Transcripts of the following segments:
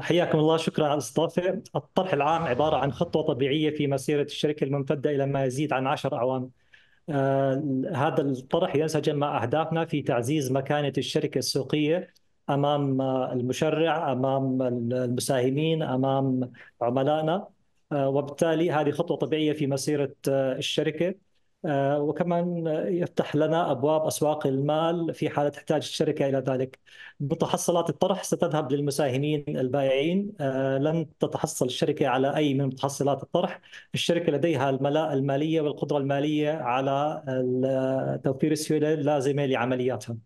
حياكم الله شكرا على الاستضافه. الطرح العام عباره عن خطوه طبيعيه في مسيره الشركه الممتده الى ما يزيد عن 10 اعوام. آه، هذا الطرح ينسجم مع اهدافنا في تعزيز مكانه الشركه السوقيه امام المشرع، امام المساهمين، امام عملائنا آه، وبالتالي هذه خطوه طبيعيه في مسيره آه، الشركه آه، وكمان يفتح لنا أبواب أسواق المال في حالة احتاج الشركة إلى ذلك متحصلات الطرح ستذهب للمساهمين البائعين آه، لن تتحصل الشركة على أي من متحصلات الطرح الشركة لديها الملاءة المالية والقدرة المالية على توفير السيولة اللازمة لعملياتها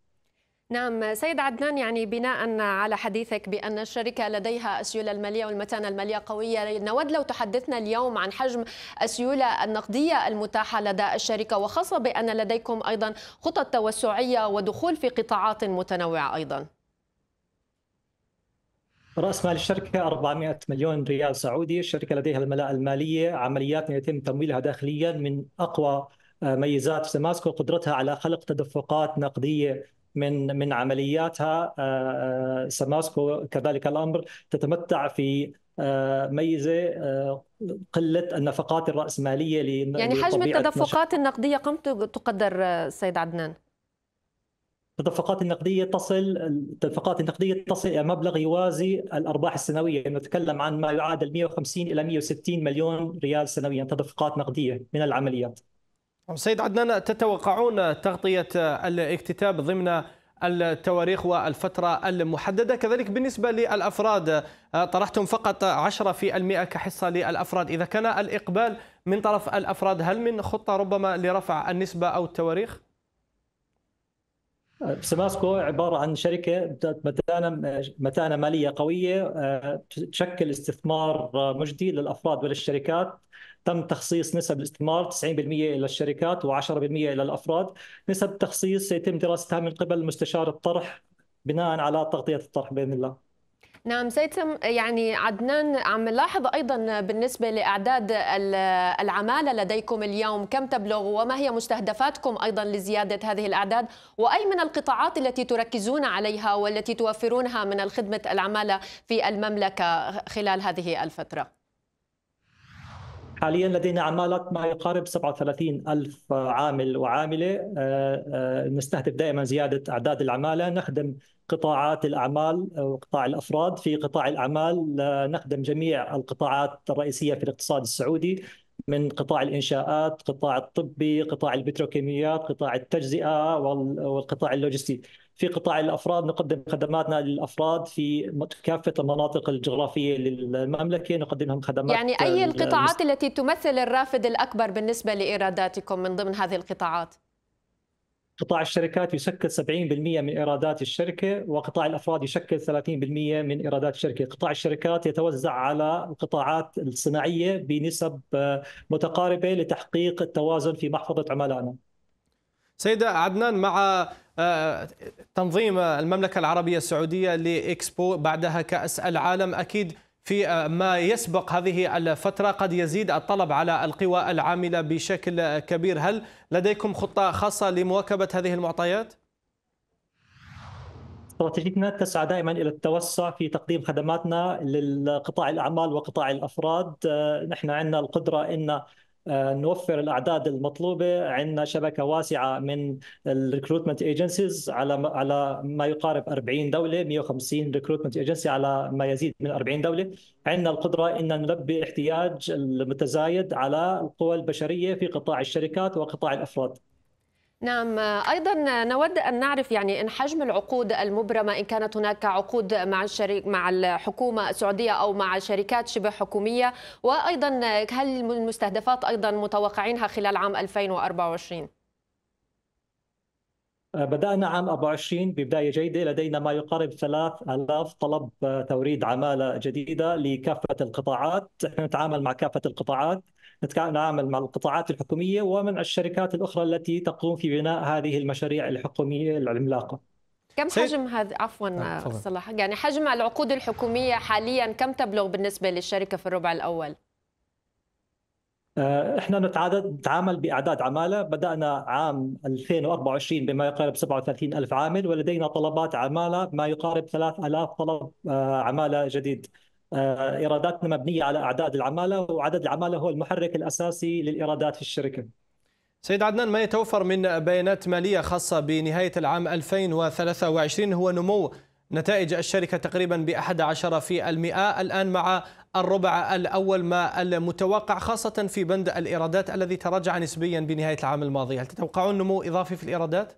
نعم سيد عدنان يعني بناء على حديثك بأن الشركة لديها السيولة المالية والمتانة المالية قوية نود لو تحدثنا اليوم عن حجم السيولة النقدية المتاحة لدى الشركة وخاصة بأن لديكم أيضا خطط توسعية ودخول في قطاعات متنوعة أيضا رأس مال الشركة 400 مليون ريال سعودي الشركة لديها الملاءة المالية عمليات يتم تمويلها داخليا من أقوى ميزات سماسكو قدرتها على خلق تدفقات نقدية من من عملياتها آه، آه، سماسكو كذلك الامر تتمتع في آه، ميزه قله النفقات الراسماليه يعني حجم التدفقات النقديه كم تقدر سيد عدنان؟ التدفقات النقديه تصل التدفقات النقديه تصل الى مبلغ يوازي الارباح السنويه يعني نتكلم عن ما يعادل 150 الى 160 مليون ريال سنويا تدفقات نقديه من العمليات سيد عدنان تتوقعون تغطية الاكتتاب ضمن التواريخ والفترة المحددة كذلك بالنسبة للأفراد طرحتم فقط 10% كحصة للأفراد إذا كان الإقبال من طرف الأفراد هل من خطة ربما لرفع النسبة أو التواريخ؟ سباسكو عبارة عن شركة متانة متانة مالية قوية آه، تشكل استثمار آه، مجدي للأفراد وللشركات تم تخصيص نسب الاستثمار 90% إلى الشركات و10% إلى الأفراد نسب التخصيص سيتم دراستها من قبل مستشار الطرح بناء على تغطية الطرح بإذن الله نعم سيتم يعني عدنان عم نلاحظ ايضا بالنسبه لاعداد العماله لديكم اليوم كم تبلغ وما هي مستهدفاتكم ايضا لزياده هذه الاعداد واي من القطاعات التي تركزون عليها والتي توفرونها من خدمه العماله في المملكه خلال هذه الفتره؟ حاليا لدينا عمالة ما يقارب 37 ألف عامل وعاملة آه، آه، نستهدف دائما زيادة أعداد العمالة نخدم قطاعات الأعمال وقطاع الأفراد في قطاع الأعمال آه، نخدم جميع القطاعات الرئيسية في الاقتصاد السعودي من قطاع الإنشاءات قطاع الطبي قطاع البتروكيميات قطاع التجزئة والقطاع اللوجستي في قطاع الافراد نقدم خدماتنا للافراد في كافه المناطق الجغرافيه للمملكه نقدم لهم خدمات يعني اي القطاعات التي تمثل الرافد الاكبر بالنسبه لايراداتكم من ضمن هذه القطاعات؟ قطاع الشركات يشكل 70% من ايرادات الشركه وقطاع الافراد يشكل 30% من ايرادات الشركه، قطاع الشركات يتوزع على القطاعات الصناعيه بنسب آه، متقاربه لتحقيق التوازن في محفظه عملائنا. سيدة عدنان مع تنظيم المملكة العربية السعودية لإكسبو بعدها كأس العالم أكيد في ما يسبق هذه الفترة قد يزيد الطلب على القوى العاملة بشكل كبير هل لديكم خطة خاصة لمواكبة هذه المعطيات؟ استراتيجيتنا تسعى دائما الى التوسع في تقديم خدماتنا لقطاع الاعمال وقطاع الافراد، آه، نحن عندنا القدره ان آه، نوفر الاعداد المطلوبه عندنا شبكه واسعه من الريكروتمنت ايجنسيز على على ما يقارب 40 دوله 150 ريكروتمنت ايجنسي على ما يزيد من 40 دوله عندنا القدره ان نلبي احتياج المتزايد على القوى البشريه في قطاع الشركات وقطاع الافراد نعم ايضا نود ان نعرف يعني ان حجم العقود المبرمه ان كانت هناك عقود مع الشريك مع الحكومه السعوديه او مع شركات شبه حكوميه وايضا هل المستهدفات ايضا متوقعينها خلال عام 2024 آه، بدأنا عام 24 ببداية جيدة لدينا ما يقارب 3000 طلب آه، توريد عمالة جديدة لكافة القطاعات نحن نتعامل مع كافة القطاعات نتعامل مع القطاعات الحكومية ومن الشركات الأخرى التي تقوم في بناء هذه المشاريع الحكومية العملاقة كم حجم هذا عفوا نعم، آه، صلاح يعني حجم العقود الحكومية حاليا كم تبلغ بالنسبة للشركة في الربع الأول؟ آه، احنا نتعدد نتعامل باعداد عماله بدانا عام 2024 بما يقارب 37 الف عامل ولدينا طلبات عماله ما يقارب 3000 طلب آه، عماله جديد آه، ايراداتنا مبنيه على اعداد العماله وعدد العماله هو المحرك الاساسي للايرادات في الشركه سيد عدنان ما يتوفر من بيانات ماليه خاصه بنهايه العام 2023 هو نمو نتائج الشركه تقريبا ب 11% الان مع الربع الأول ما المتوقع خاصة في بند الإيرادات الذي تراجع نسبيا بنهاية العام الماضي هل تتوقعون نمو إضافي في الإيرادات؟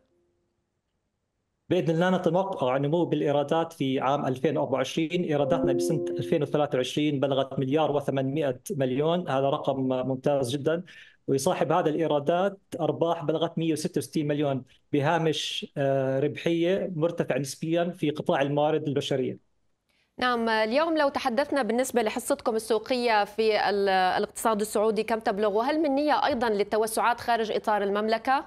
باذن الله نتوقع نمو بالايرادات في عام 2024 ايراداتنا بسنه 2023 بلغت مليار و800 مليون هذا رقم ممتاز جدا ويصاحب هذا الايرادات ارباح بلغت 166 مليون بهامش آه، ربحيه مرتفع نسبيا في قطاع الموارد البشريه نعم اليوم لو تحدثنا بالنسبة لحصتكم السوقية في الاقتصاد السعودي كم تبلغ وهل من نية أيضا للتوسعات خارج إطار المملكة؟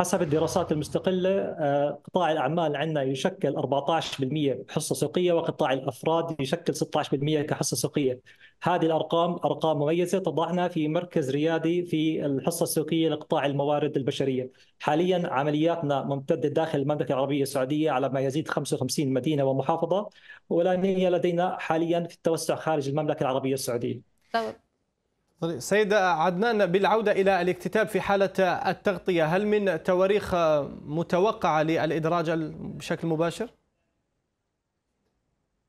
حسب الدراسات المستقلة آه، قطاع الأعمال عندنا يشكل 14% حصة سوقية وقطاع الأفراد يشكل 16% كحصة سوقية هذه الأرقام أرقام مميزة تضعنا في مركز ريادي في الحصة السوقية لقطاع الموارد البشرية حاليا عملياتنا ممتدة داخل المملكة العربية السعودية على ما يزيد 55 مدينة ومحافظة والآنية لدينا حاليا في التوسع خارج المملكة العربية السعودية طبعا. طيب، سيد عدنان بالعودة إلى الاكتتاب في حالة التغطية هل من تواريخ متوقعة للإدراج بشكل مباشر؟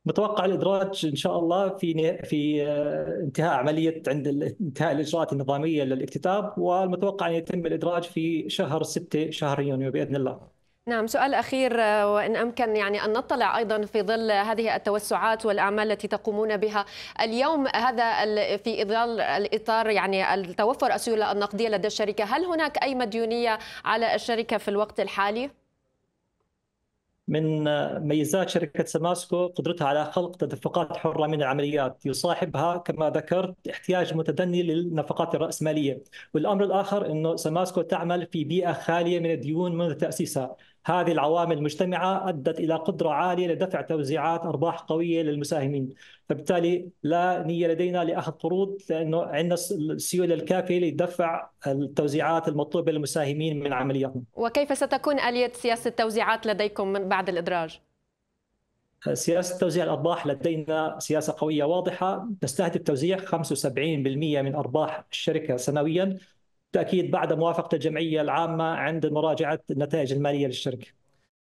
متوقع الادراج ان شاء الله في في آه، انتهاء عمليه عند انتهاء الاجراءات النظاميه للاكتتاب والمتوقع ان يتم الادراج في شهر 6 شهر يونيو باذن الله. نعم سؤال أخير آه، وإن أمكن يعني أن نطلع أيضا في ظل هذه التوسعات والأعمال التي تقومون بها اليوم هذا في ظل الإطار يعني التوفر السيولة النقدية لدى الشركة هل هناك أي مديونية على الشركة في الوقت الحالي؟ من آه، ميزات شركة سماسكو قدرتها على خلق تدفقات حرة من العمليات يصاحبها كما ذكرت احتياج متدني للنفقات الرأسمالية والأمر الآخر أنه سماسكو تعمل في بيئة خالية من الديون منذ تأسيسها هذه العوامل المجتمعة أدت إلى قدرة عالية لدفع توزيعات أرباح قوية للمساهمين فبالتالي لا نية لدينا لأخذ قروض لأنه عندنا السيولة الكافية لدفع التوزيعات المطلوبة للمساهمين من عملياتنا وكيف ستكون آلية سياسة التوزيعات لديكم من بعد الإدراج؟ سياسة توزيع الأرباح لدينا سياسة قوية واضحة تستهدف توزيع 75% من أرباح الشركة سنويا بالتاكيد بعد موافقه الجمعيه العامه عند مراجعه النتائج الماليه للشركه.